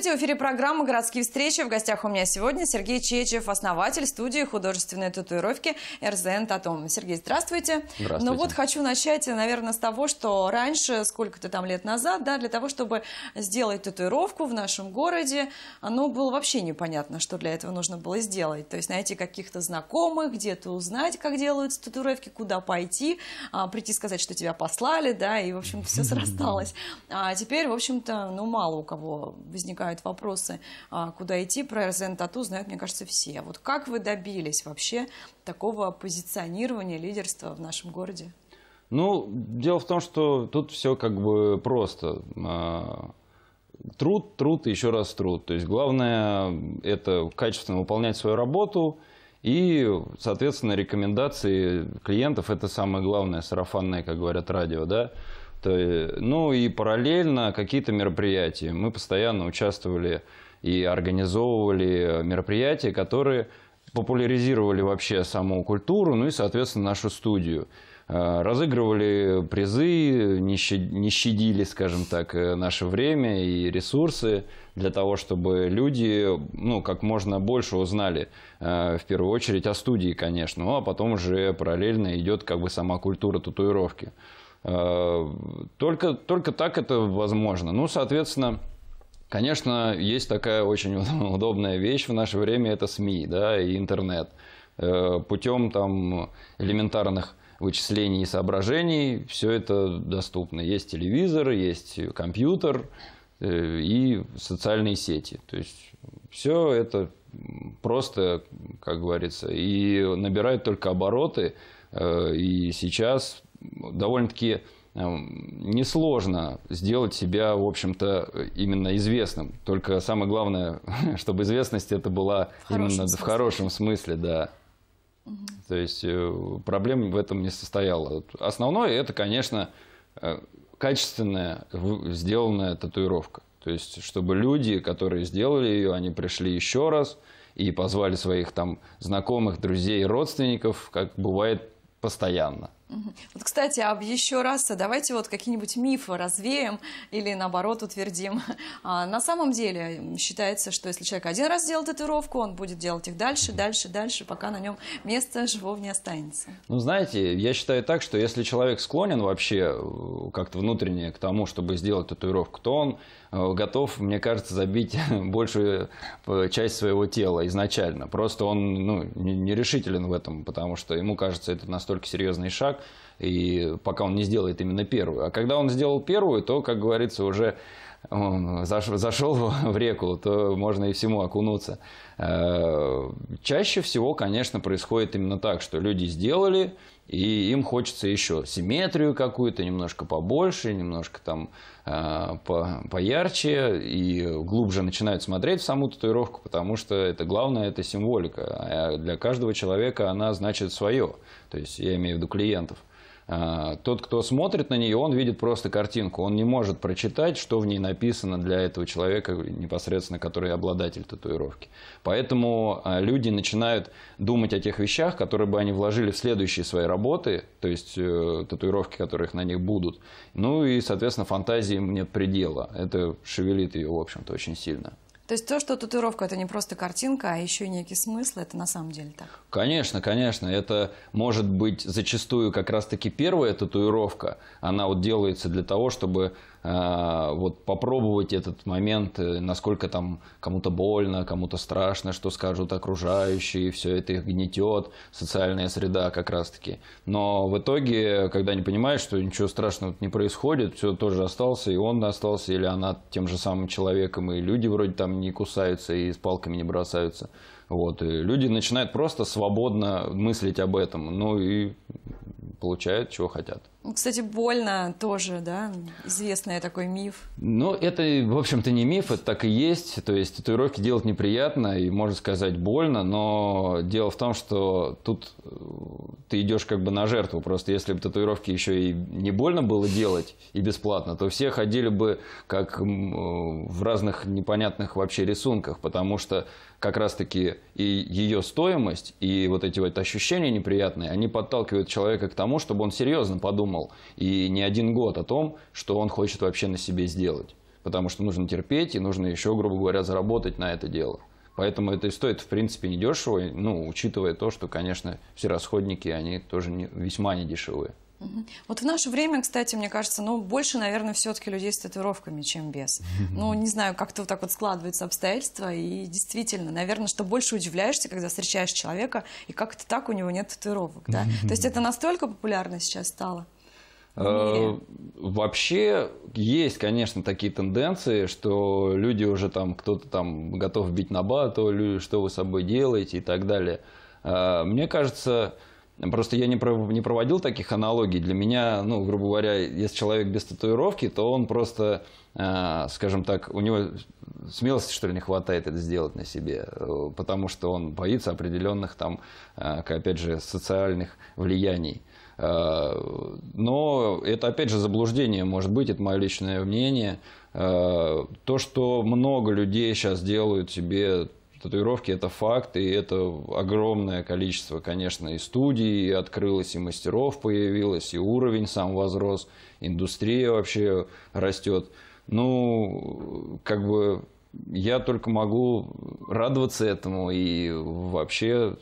Здравствуйте, в эфире программа «Городские встречи». В гостях у меня сегодня Сергей Чечев, основатель студии художественной татуировки РЗН Татом. Сергей, здравствуйте. Ну здравствуйте. Ну вот хочу начать, наверное, с того, что раньше, сколько-то там лет назад, да, для того, чтобы сделать татуировку в нашем городе, оно было вообще непонятно, что для этого нужно было сделать. То есть найти каких-то знакомых, где-то узнать, как делаются татуировки, куда пойти, а, прийти сказать, что тебя послали, да, и, в общем, все срасталось. А теперь, в общем-то, ну, мало у кого возникает возникают вопросы, а, куда идти, про РЗН Тату знают, мне кажется, все. Вот как вы добились вообще такого позиционирования, лидерства в нашем городе? Ну, дело в том, что тут все как бы просто. А, труд, труд и еще раз труд. То есть главное это качественно выполнять свою работу и, соответственно, рекомендации клиентов – это самое главное, сарафанное, как говорят, радио, да. То, э, ну и параллельно какие-то мероприятия. Мы постоянно участвовали и организовывали мероприятия, которые популяризировали вообще саму культуру, ну и, соответственно, нашу студию. Э, разыгрывали призы, не щадили, скажем так, э, наше время и ресурсы для того, чтобы люди ну, как можно больше узнали, в первую очередь, о студии, конечно, ну, а потом уже параллельно идет как бы сама культура татуировки. Э, только, только так это возможно. Ну, соответственно, конечно, есть такая очень удобная вещь в наше время – это СМИ да, и интернет. Э, путем там, элементарных вычислений и соображений все это доступно. Есть телевизор, есть компьютер э, и социальные сети. То есть все это просто, как говорится, и набирает только обороты. И сейчас довольно-таки эм, несложно сделать себя, в общем-то, именно известным. Только самое главное, чтобы известность это была в именно смысле. в хорошем смысле, да. Угу. То есть э, проблем в этом не состояло. Основное это, конечно, э, качественная сделанная татуировка. То есть, чтобы люди, которые сделали ее, они пришли еще раз и позвали своих там знакомых, друзей, родственников, как бывает постоянно. Вот, кстати, об еще раз давайте вот какие-нибудь мифы развеем или наоборот утвердим. А на самом деле считается, что если человек один раз сделал татуировку, он будет делать их дальше, дальше, дальше, пока на нем места живого не останется. Ну, знаете, я считаю так, что если человек склонен вообще э, как-то внутренне к тому, чтобы сделать татуировку, то он Э, готов, мне кажется, забить большую э, часть своего тела изначально. Просто он ну, нерешителен в этом, потому что ему кажется, это настолько серьезный шаг, и пока он не сделает именно первую. А когда он сделал первую, то, как говорится, уже зашел в реку, то можно и всему окунуться. Э, чаще всего, конечно, происходит именно так, что люди сделали, и им хочется еще симметрию какую-то, немножко побольше, немножко там э, по, поярче. И глубже начинают смотреть в саму татуировку, потому что это главное, это символика. А для каждого человека она значит свое. То есть я имею в виду клиентов. А, тот, кто смотрит на нее, он видит просто картинку. Он не может прочитать, что в ней написано для этого человека, непосредственно который обладатель татуировки. Поэтому а, люди начинают думать о тех вещах, которые бы они вложили в следующие свои работы, то есть э, татуировки, которых на них будут. Ну и, соответственно, фантазии нет предела. Это шевелит ее, в общем-то, очень сильно. То есть то, что татуировка, это не просто картинка, а еще и некий смысл, это на самом деле так? Конечно, конечно. Это может быть зачастую как раз-таки первая татуировка. Она вот делается для того, чтобы Э, вот попробовать этот момент, э, насколько там кому-то больно, кому-то страшно, что скажут окружающие, все это их гнетет, социальная среда как раз-таки. Но в итоге, когда не понимаешь, что ничего страшного не происходит, все тоже остался, и он остался, или она тем же самым человеком, и люди вроде там не кусаются и с палками не бросаются. Вот. И люди начинают просто свободно мыслить об этом. Ну и получают, чего хотят. Ну, кстати, больно тоже, да? Известный такой миф. Ну, это, в общем-то, не миф, это так и есть. То есть татуировки делать неприятно и, можно сказать, больно, но дело в том, что тут э, ты идешь как бы на жертву. Просто если бы татуировки еще и не больно было делать и бесплатно, то все ходили бы как э, в разных непонятных вообще рисунках, потому что как раз-таки и ее стоимость, и вот эти вот ощущения неприятные, они подталкивают человека к тому, тому, чтобы он серьезно подумал и не один год о том, что он хочет вообще на себе сделать. Потому что нужно терпеть и нужно еще, грубо говоря, заработать на это дело. Поэтому это и стоит, в принципе, недешево, ну, учитывая то, что, конечно, все расходники, они тоже не, весьма недешевые. Вот в наше время, кстати, мне кажется, ну, больше, наверное, все-таки людей с татуировками, чем без. Ну, не знаю, как-то вот так вот складываются обстоятельства, и действительно, наверное, что больше удивляешься, когда встречаешь человека, и как-то так у него нет татуировок, да? То есть это настолько популярно сейчас стало? Э, вообще есть, конечно, такие тенденции, что люди уже там, кто-то там готов бить на бату, что вы с собой делаете и так далее. Э, мне кажется, Просто я не, проводил таких аналогий. Для меня, ну, грубо говоря, если человек без татуировки, то он просто, э, скажем так, у него смелости, что ли, не хватает это сделать на себе, э, потому что он боится определенных там, э, опять же, социальных влияний. Но это, опять же, заблуждение, может быть, это мое личное мнение. То, что много людей сейчас делают себе татуировки – это факт, и это огромное количество, конечно, и студий и открылось, и мастеров появилось, и уровень сам возрос, индустрия вообще растет. Ну, как бы я только могу радоваться этому и вообще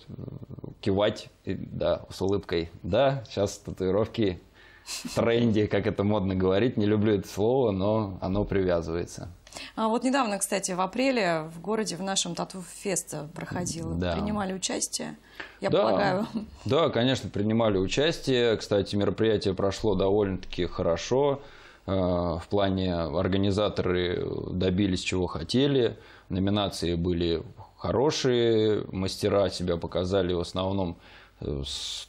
кивать, да, с улыбкой. Да, сейчас татуировки в тренде, как это модно говорить, не люблю это слово, но оно привязывается. А Вот недавно, кстати, в апреле в городе в нашем тату-фест проходил. Да. Принимали участие, я да. полагаю. Да, конечно, принимали участие. Кстати, мероприятие прошло довольно-таки хорошо. А, в плане организаторы добились чего хотели. Номинации были хорошие, мастера себя показали в основном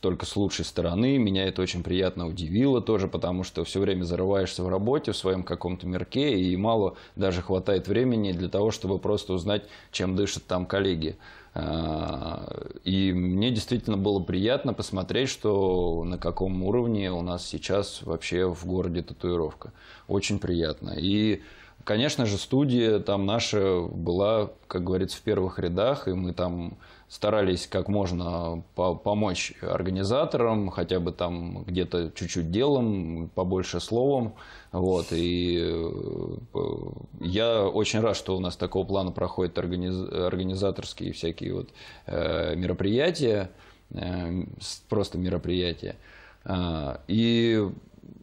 только с лучшей стороны. Меня это очень приятно удивило тоже, потому что все время зарываешься в работе, в своем каком-то мерке и мало даже хватает времени для того, чтобы просто узнать, чем дышат там коллеги. А, и мне действительно было приятно посмотреть, что на каком уровне у нас сейчас вообще в городе татуировка. Очень приятно. И Конечно же, студия там наша была, как говорится, в первых рядах, и мы там старались как можно по помочь организаторам, хотя бы там где-то чуть-чуть делом, побольше словом. Вот. И э, я очень рад, что у нас такого плана проходят организ... организаторские всякие вот э, мероприятия, э, просто мероприятия. А, и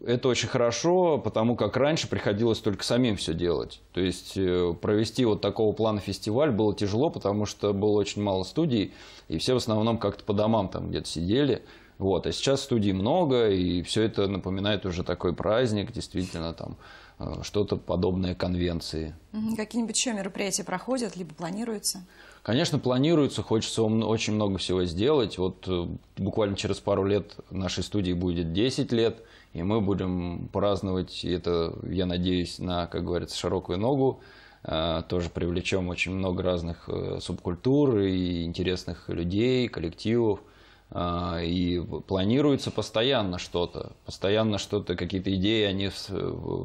это очень хорошо, потому как раньше приходилось только самим все делать. То есть э, провести вот такого плана фестиваль было тяжело, потому что было очень мало студий, и все в основном как-то по домам там где-то сидели. Вот. А сейчас студий много, и все это напоминает уже такой праздник, действительно, там э, что-то подобное конвенции. Какие-нибудь еще мероприятия проходят, либо планируются? Конечно, планируется, хочется очень много всего сделать. Вот э, буквально через пару лет нашей студии будет 10 лет – и мы будем праздновать это, я надеюсь, на, как говорится, широкую ногу. Э, тоже привлечем очень много разных э, субкультур и интересных людей, коллективов. Э, и планируется постоянно что-то, постоянно что-то, какие-то идеи они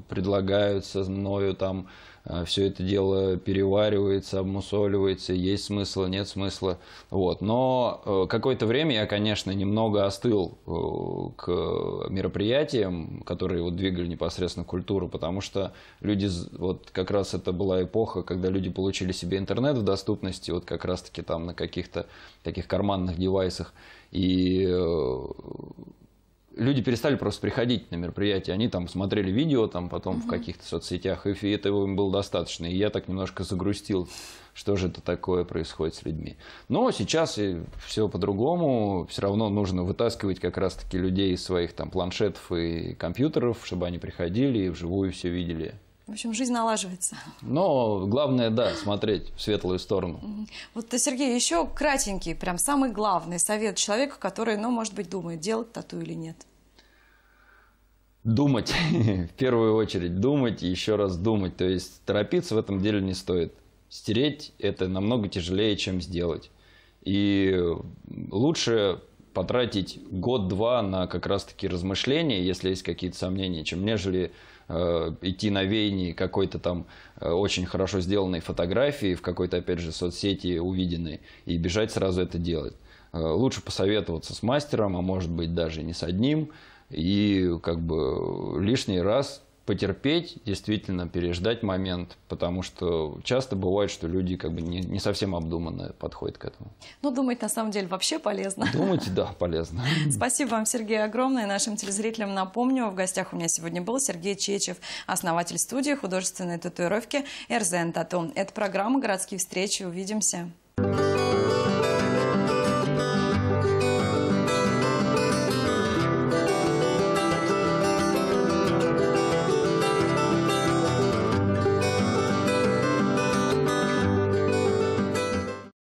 предлагаются мною там, Э, все это дело переваривается, обмусоливается, есть смысла, нет смысла. Вот. Но э, какое-то время я, конечно, немного остыл э, к мероприятиям, которые вот двигали непосредственно культуру, потому что люди, вот как раз это была эпоха, когда люди получили себе интернет в доступности, вот как раз-таки там на каких-то таких карманных девайсах, и люди перестали просто приходить на мероприятия. Они там смотрели видео там потом угу. в каких-то соцсетях, и этого им было достаточно. И я так немножко загрустил, что же это такое происходит с людьми. Но сейчас и все по-другому. Все равно нужно вытаскивать как раз-таки людей из своих там планшетов и компьютеров, чтобы они приходили и вживую все видели. В общем, жизнь налаживается. Но главное, да, смотреть в светлую сторону. Вот, Сергей, еще кратенький, прям самый главный совет человеку, который, ну, может быть, думает, делать тату или нет думать, в первую очередь думать и еще раз думать. То есть торопиться в этом деле не стоит. Стереть это намного тяжелее, чем сделать. И лучше потратить год-два на как раз-таки размышления, если есть какие-то сомнения, чем нежели э, идти на вейни какой-то там э, очень хорошо сделанной фотографии в какой-то, опять же, соцсети увиденной и бежать сразу это делать. Э, лучше посоветоваться с мастером, а может быть даже не с одним, и как бы лишний раз потерпеть, действительно переждать момент, потому что часто бывает, что люди как бы не, не совсем обдуманно подходят к этому. Ну, думать на самом деле вообще полезно. Думать, да, полезно. Спасибо вам, Сергей, огромное. Нашим телезрителям напомню, в гостях у меня сегодня был Сергей Чечев, основатель студии художественной татуировки РЗН Тату. Это программа «Городские встречи». Увидимся.